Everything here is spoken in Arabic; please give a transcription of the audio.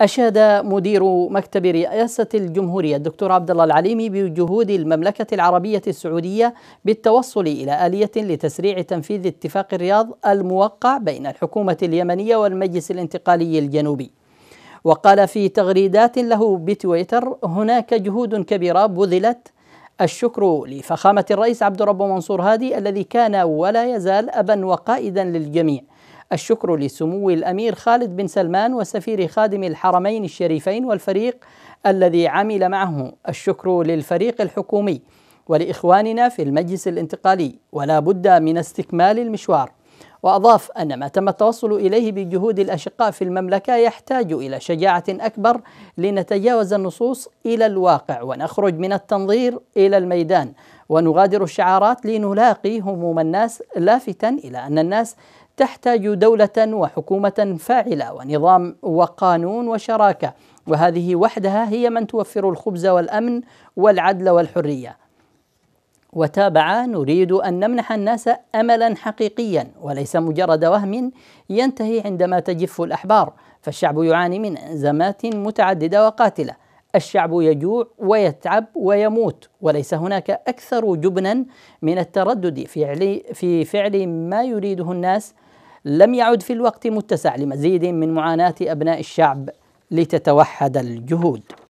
أشاد مدير مكتب رئاسة الجمهورية الدكتور عبد الله العليمي بجهود المملكة العربية السعودية بالتوصل إلى آلية لتسريع تنفيذ اتفاق الرياض الموقع بين الحكومة اليمنية والمجلس الانتقالي الجنوبي. وقال في تغريدات له بتويتر: هناك جهود كبيرة بذلت الشكر لفخامة الرئيس عبد الرب منصور هادي الذي كان ولا يزال أبا وقائدا للجميع. الشكر لسمو الامير خالد بن سلمان وسفير خادم الحرمين الشريفين والفريق الذي عمل معه الشكر للفريق الحكومي ولاخواننا في المجلس الانتقالي ولا بد من استكمال المشوار واضاف ان ما تم التوصل اليه بجهود الاشقاء في المملكه يحتاج الى شجاعه اكبر لنتجاوز النصوص الى الواقع ونخرج من التنظير الى الميدان ونغادر الشعارات لنلاقي هموم الناس لافتا الى ان الناس تحتاج دولة وحكومة فاعلة ونظام وقانون وشراكة وهذه وحدها هي من توفر الخبز والامن والعدل والحرية. وتابع نريد ان نمنح الناس املا حقيقيا وليس مجرد وهم ينتهي عندما تجف الاحبار فالشعب يعاني من ازمات متعدده وقاتله الشعب يجوع ويتعب ويموت وليس هناك اكثر جبنا من التردد في فعل ما يريده الناس لم يعد في الوقت متسع لمزيد من معاناه ابناء الشعب لتتوحد الجهود